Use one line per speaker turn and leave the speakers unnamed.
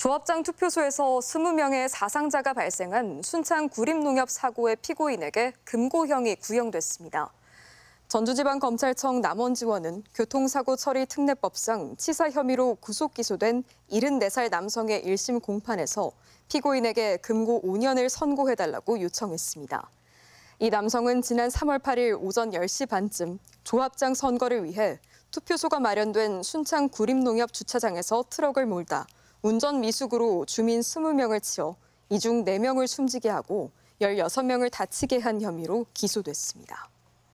조합장 투표소에서 20명의 사상자가 발생한 순창 구림농협 사고의 피고인에게 금고형이 구형됐습니다. 전주지방검찰청 남원지원은 교통사고 처리 특례법상 치사 혐의로 구속 기소된 74살 남성의 1심 공판에서 피고인에게 금고 5년을 선고해달라고 요청했습니다. 이 남성은 지난 3월 8일 오전 10시 반쯤 조합장 선거를 위해 투표소가 마련된 순창 구림농협 주차장에서 트럭을 몰다 운전 미숙으로 주민 20명을 치어 이 중 4명을 숨지게 하고 16명을 다치게 한 혐의로 기소됐습니다.